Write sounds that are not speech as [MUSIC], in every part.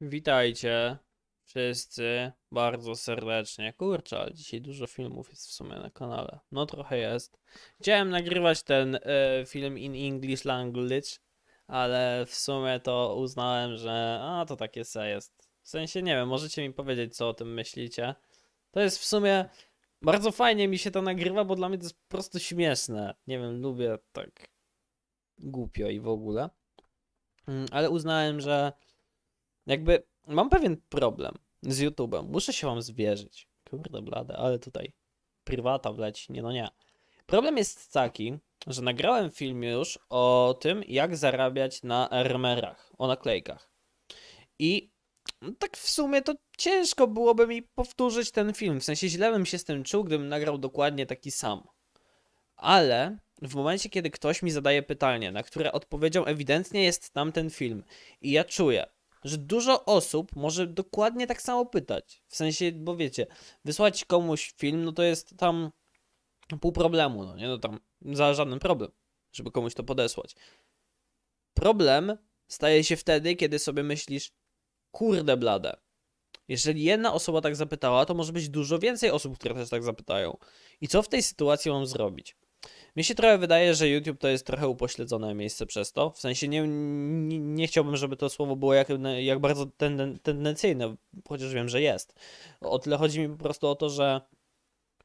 Witajcie wszyscy bardzo serdecznie. Kurczę, ale dzisiaj dużo filmów jest w sumie na kanale. No trochę jest. Chciałem nagrywać ten y, film in English language, ale w sumie to uznałem, że a to takie se jest. W sensie nie wiem, możecie mi powiedzieć co o tym myślicie. To jest w sumie bardzo fajnie mi się to nagrywa, bo dla mnie to jest po prostu śmieszne. Nie wiem, lubię tak głupio i w ogóle. Mm, ale uznałem, że jakby mam pewien problem z YouTube'em. Muszę się wam zwierzyć. Kurde blade, ale tutaj prywata wleci. Nie no nie. Problem jest taki, że nagrałem film już o tym, jak zarabiać na armerach, o naklejkach. I tak w sumie to ciężko byłoby mi powtórzyć ten film. W sensie źle bym się z tym czuł, gdybym nagrał dokładnie taki sam. Ale w momencie, kiedy ktoś mi zadaje pytanie, na które odpowiedzią ewidentnie jest tamten film i ja czuję, że dużo osób może dokładnie tak samo pytać. W sensie, bo wiecie, wysłać komuś film, no to jest tam pół problemu, no nie? No tam za żaden problem, żeby komuś to podesłać. Problem staje się wtedy, kiedy sobie myślisz, kurde blade. Jeżeli jedna osoba tak zapytała, to może być dużo więcej osób, które też tak zapytają. I co w tej sytuacji mam zrobić? Mi się trochę wydaje, że YouTube to jest trochę upośledzone miejsce przez to. W sensie nie, nie, nie chciałbym, żeby to słowo było jak, jak bardzo ten, tendencyjne, chociaż wiem, że jest. O tyle chodzi mi po prostu o to, że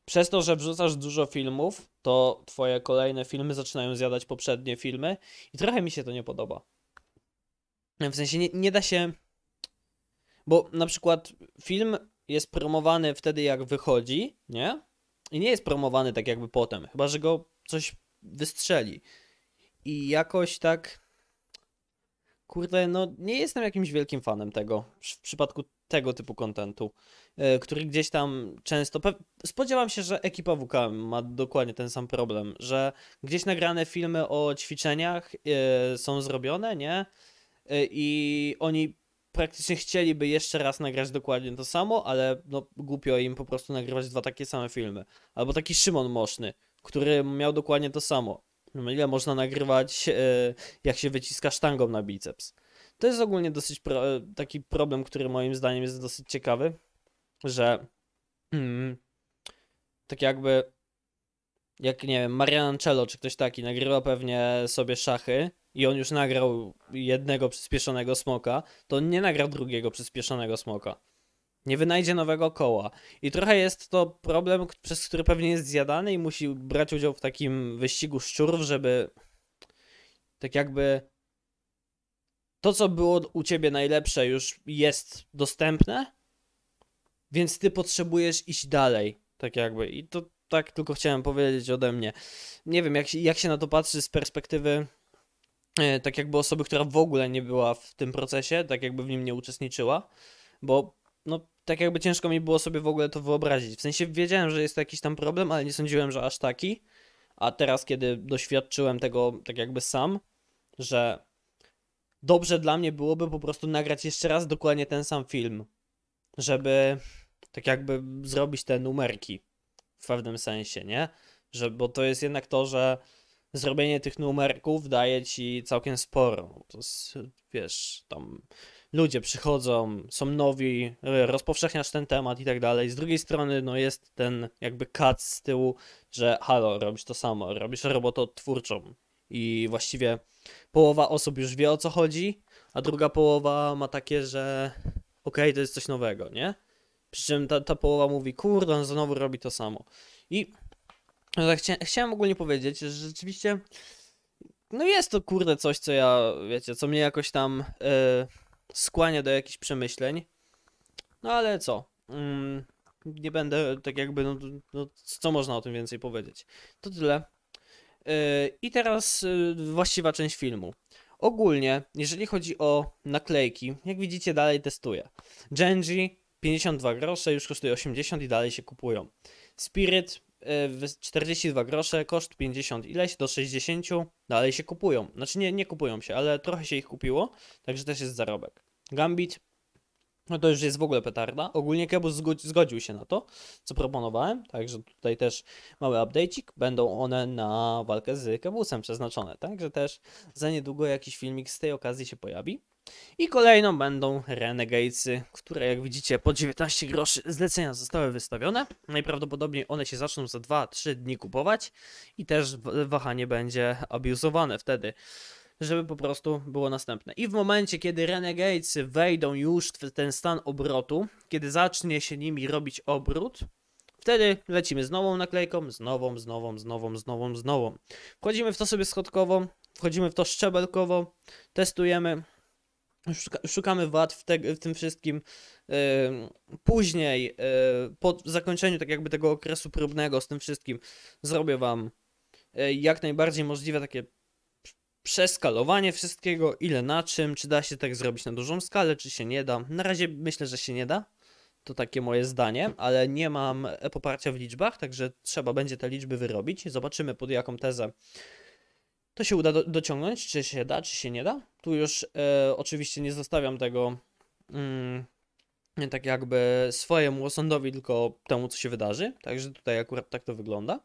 przez to, że wrzucasz dużo filmów, to twoje kolejne filmy zaczynają zjadać poprzednie filmy i trochę mi się to nie podoba. W sensie nie, nie da się. Bo na przykład film jest promowany wtedy, jak wychodzi, nie? i nie jest promowany tak jakby potem, chyba że go coś wystrzeli. I jakoś tak. Kurde, no nie jestem jakimś wielkim fanem tego w przypadku tego typu kontentu, e, który gdzieś tam często. Spodziewam się, że ekipa WK ma dokładnie ten sam problem, że gdzieś nagrane filmy o ćwiczeniach e, są zrobione, nie? E, I oni praktycznie chcieliby jeszcze raz nagrać dokładnie to samo, ale no głupio im po prostu nagrywać dwa takie same filmy. Albo taki Szymon Moszny, który miał dokładnie to samo. Ile można nagrywać, e, jak się wyciska sztangą na biceps. To jest ogólnie dosyć pro, e, taki problem, który moim zdaniem jest dosyć ciekawy, że mm, tak jakby jak nie wiem, Marian Cello czy ktoś taki nagrywa pewnie sobie szachy i on już nagrał jednego przyspieszonego smoka, to on nie nagra drugiego przyspieszonego smoka. Nie wynajdzie nowego koła. I trochę jest to problem, przez który pewnie jest zjadany i musi brać udział w takim wyścigu szczurów, żeby tak jakby to, co było u ciebie najlepsze, już jest dostępne, więc ty potrzebujesz iść dalej. Tak jakby. I to tak tylko chciałem powiedzieć ode mnie. Nie wiem, jak, jak się na to patrzy z perspektywy E, tak jakby osoby, która w ogóle nie była w tym procesie, tak jakby w nim nie uczestniczyła, bo no tak jakby ciężko mi było sobie w ogóle to wyobrazić. W sensie wiedziałem, że jest to jakiś tam problem, ale nie sądziłem, że aż taki. A teraz, kiedy doświadczyłem tego tak jakby sam, że dobrze dla mnie byłoby po prostu nagrać jeszcze raz dokładnie ten sam film, żeby tak jakby zrobić te numerki w pewnym sensie, nie? Że, bo to jest jednak to, że zrobienie tych numerków daje ci całkiem sporo. No to jest, wiesz, tam ludzie przychodzą, są nowi, e, rozpowszechniasz ten temat i tak dalej. Z drugiej strony, no jest ten jakby kat z tyłu, że halo, robisz to samo, robisz robotę twórczą I właściwie połowa osób już wie o co chodzi, a druga połowa ma takie, że okej, okay, to jest coś nowego, nie? Przy czym ta, ta połowa mówi, kurde, on znowu robi to samo. I no tak, chcia chciałem ogólnie powiedzieć, że rzeczywiście no jest to kurde coś, co ja, wiecie, co mnie jakoś tam e, skłania do jakichś przemyśleń. No ale co? Mm, nie będę tak jakby, no, no, co można o tym więcej powiedzieć. To tyle. E, I teraz e, właściwa część filmu. Ogólnie, jeżeli chodzi o naklejki, jak widzicie, dalej testuję. Genji 52 grosze, już kosztuje 80 i dalej się kupują. Spirit 42 y, grosze, koszt 50 ileś do 60, dalej no, się kupują. Znaczy nie, nie kupują się, ale trochę się ich kupiło, także też jest zarobek. Gambit, no to już jest w ogóle petarda. Ogólnie Kebus zgodził się na to, co proponowałem, także tutaj też mały update'ik. Będą one na walkę z Kebusem przeznaczone, także też za niedługo jakiś filmik z tej okazji się pojawi. I kolejną będą Renegadesy, które jak widzicie po 19 groszy zlecenia zostały wystawione. Najprawdopodobniej one się zaczną za 2-3 dni kupować i też wahanie będzie abusowane wtedy żeby po prostu było następne. I w momencie, kiedy renegacy wejdą już w ten stan obrotu, kiedy zacznie się nimi robić obrót, wtedy lecimy z nową naklejką, z nową, z nową, z nową, z nową, z nową. Wchodzimy w to sobie schodkowo, wchodzimy w to szczebelkowo, testujemy, Szuka, szukamy wad w, te, w tym wszystkim. później, yy, po zakończeniu tak jakby tego okresu próbnego z tym wszystkim, zrobię wam e, jak najbardziej możliwe takie przeskalowanie wszystkiego, ile na czym, czy da się tak zrobić na dużą skalę, czy się nie da. Na razie myślę, że się nie da. To takie moje zdanie, ale nie mam e, poparcia w liczbach, także trzeba będzie te liczby wyrobić. Zobaczymy pod jaką tezę to się uda do, dociągnąć, czy się da, czy się nie da. Tu już e, oczywiście nie zostawiam tego mm, tak jakby swojemu osądowi, tylko temu, co się wydarzy. Także tutaj akurat tak to wygląda.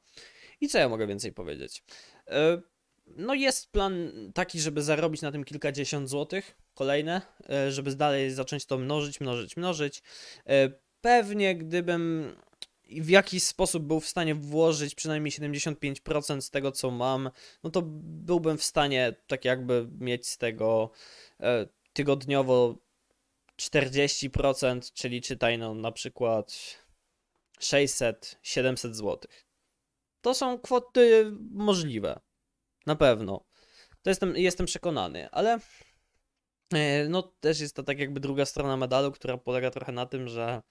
I co ja mogę więcej powiedzieć? E, no jest plan taki, żeby zarobić na tym kilkadziesiąt złotych, kolejne, e, żeby dalej zacząć to mnożyć, mnożyć, mnożyć. E, pewnie gdybym w jakiś sposób był w stanie włożyć przynajmniej 75% z tego, co mam, no to byłbym w stanie tak jakby mieć z tego e, tygodniowo 40%, czyli czytaj no, na przykład 600-700 zł. To są kwoty możliwe. Na pewno. To jestem, jestem przekonany, ale e, no też jest to tak jakby druga strona medalu, która polega trochę na tym, że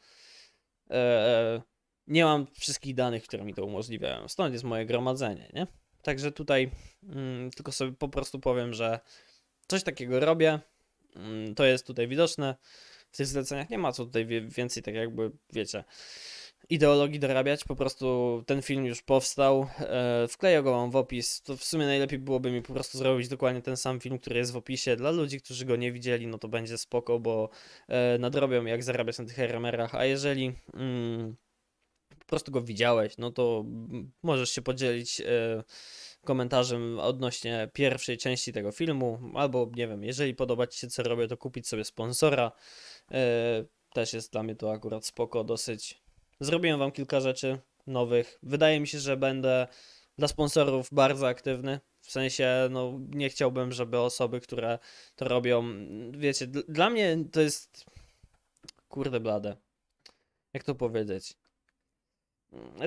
e, nie mam wszystkich danych, które mi to umożliwiają. Stąd jest moje gromadzenie, nie? Także tutaj mm, tylko sobie po prostu powiem, że coś takiego robię. Mm, to jest tutaj widoczne. W tych zleceniach nie ma co tutaj więcej, tak jakby wiecie, ideologii dorabiać. Po prostu ten film już powstał. E, wkleję go wam w opis. To w sumie najlepiej byłoby mi po prostu zrobić dokładnie ten sam film, który jest w opisie. Dla ludzi, którzy go nie widzieli, no to będzie spoko, bo e, nadrobią jak zarabiać na tych RMR-ach. A jeżeli. Mm, prostu go widziałeś, no to możesz się podzielić e, komentarzem odnośnie pierwszej części tego filmu, albo nie wiem, jeżeli podoba Ci się co robię, to kupić sobie sponsora. E, też jest dla mnie to akurat spoko dosyć. Zrobiłem Wam kilka rzeczy nowych. Wydaje mi się, że będę dla sponsorów bardzo aktywny. W sensie, no nie chciałbym, żeby osoby, które to robią, wiecie, dla mnie to jest kurde blade. Jak to powiedzieć?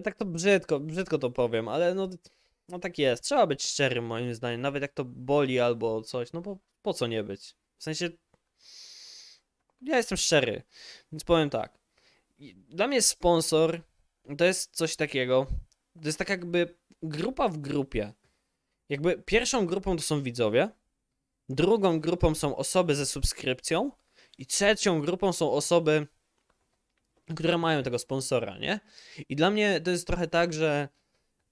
tak to brzydko, brzydko to powiem, ale no, no tak jest. Trzeba być szczerym moim zdaniem, nawet jak to boli albo coś, no bo po co nie być? W sensie ja jestem szczery, więc powiem tak. Dla mnie sponsor to jest coś takiego, to jest tak jakby grupa w grupie. Jakby pierwszą grupą to są widzowie, drugą grupą są osoby ze subskrypcją i trzecią grupą są osoby które mają tego sponsora, nie? I dla mnie to jest trochę tak, że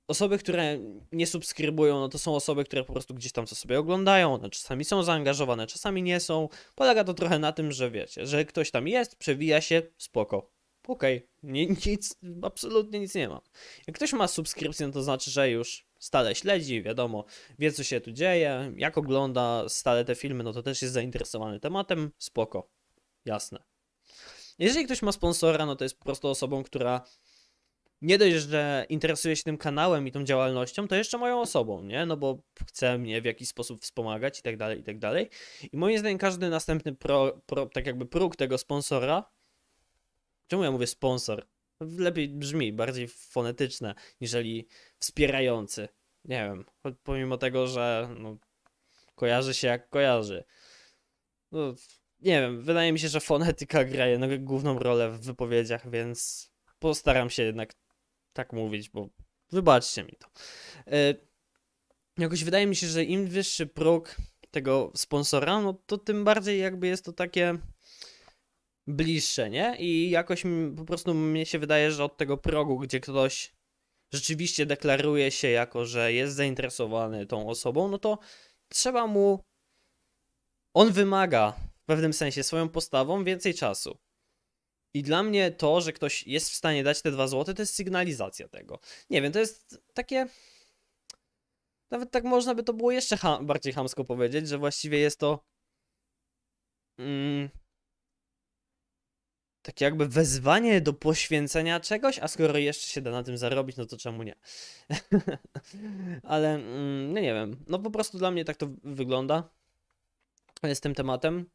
osoby, które nie subskrybują, no to są osoby, które po prostu gdzieś tam co sobie oglądają, one czasami są zaangażowane, czasami nie są. Polega to trochę na tym, że wiecie, że ktoś tam jest, przewija się, spoko. Okej, okay. nic, absolutnie nic nie mam. Jak ktoś ma subskrypcję, no to znaczy, że już stale śledzi, wiadomo, wie co się tu dzieje, jak ogląda stale te filmy, no to też jest zainteresowany tematem, spoko, jasne. Jeżeli ktoś ma sponsora, no to jest po prostu osobą, która nie dość, że interesuje się tym kanałem i tą działalnością, to jeszcze moją osobą, nie? No bo chce mnie w jakiś sposób wspomagać i tak dalej, i tak dalej. I moim zdaniem każdy następny pro, pro, tak jakby próg tego sponsora, czemu ja mówię sponsor? Lepiej brzmi, bardziej fonetyczne, niżeli wspierający. Nie wiem, pomimo tego, że no, kojarzy się jak kojarzy. No, nie wiem, wydaje mi się, że fonetyka gra no, główną rolę w wypowiedziach, więc postaram się jednak tak mówić, bo wybaczcie mi to. E, jakoś wydaje mi się, że im wyższy próg tego sponsora, no to tym bardziej jakby jest to takie bliższe, nie? I jakoś mi, po prostu mnie się wydaje, że od tego progu, gdzie ktoś rzeczywiście deklaruje się jako, że jest zainteresowany tą osobą, no to trzeba mu. On wymaga w pewnym sensie swoją postawą więcej czasu. I dla mnie to, że ktoś jest w stanie dać te dwa złote, to jest sygnalizacja tego. Nie wiem, to jest takie. Nawet tak można by to było jeszcze ha bardziej hamsko powiedzieć, że właściwie jest to. Mm, takie jakby wezwanie do poświęcenia czegoś, a skoro jeszcze się da na tym zarobić, no to czemu nie? [LAUGHS] Ale mm, no nie wiem. No po prostu dla mnie tak to wygląda z tym tematem.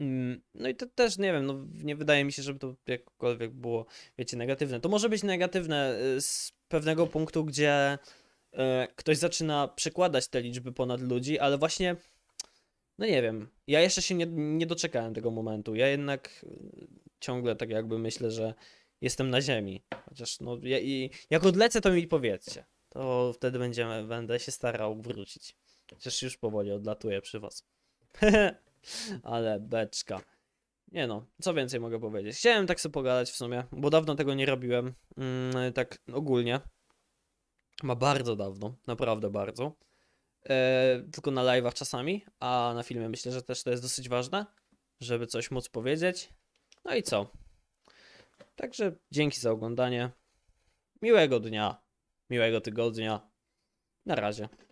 Mm, no i to też nie wiem, no nie wydaje mi się, żeby to jakkolwiek było, wiecie, negatywne. To może być negatywne y, z pewnego punktu, gdzie y, ktoś zaczyna przekładać te liczby ponad ludzi, ale właśnie, no nie wiem, ja jeszcze się nie, nie doczekałem tego momentu. Ja jednak y, ciągle tak jakby myślę, że jestem na ziemi. Chociaż no, ja, i, jak odlecę, to mi powiedzcie. To wtedy będziemy, będę się starał wrócić. Chociaż już powoli odlatuję przy was. [LAUGHS] Ale beczka. Nie no, co więcej mogę powiedzieć. Chciałem tak sobie pogadać w sumie, bo dawno tego nie robiłem. Mm, tak ogólnie. Ma bardzo dawno, naprawdę bardzo. E, tylko na live'ach czasami, a na filmie myślę, że też to jest dosyć ważne, żeby coś móc powiedzieć. No i co? Także dzięki za oglądanie. Miłego dnia, miłego tygodnia. Na razie.